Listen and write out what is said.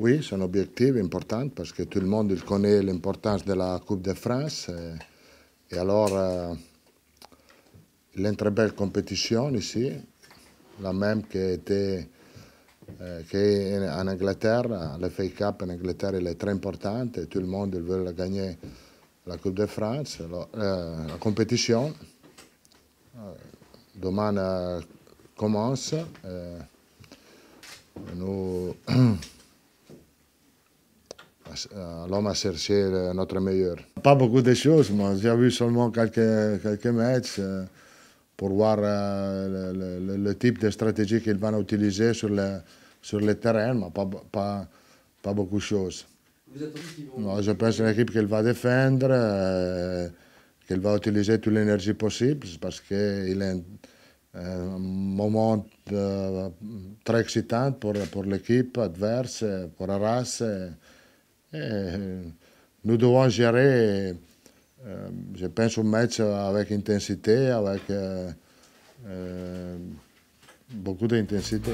Oui, c'est un objectif important parce que tout le monde il connaît l'importance de la Coupe de France. Et, euh, et alors, euh, l'entre-belle compétition ici, la même qui était euh, que en Angleterre, la FA Cup en Angleterre è est importante et tout le monde veut gagner la Coupe de France, alors, euh, la compétition. Euh, demain euh, commence. nous l'homme eh, a cherché eh, notre meilleur. Pas beaucoup de choses, moi j'ai vu seulement quelques, quelques matchs eh, pour voir le, type de stratégie qu'ils vont utiliser sur le, sur le terrain, mais pas, pas, pas beaucoup de choses. Vous non, je pense une équipe qu'il va défendre, euh, qu'elle va utiliser toute l'énergie possible, parce qu'il est un moment très excitant pour, pour l'équipe adverse, pour la race. Euh, nous devons gérer, euh, je pense, un match avec intensité, avec euh, beaucoup d'intensité.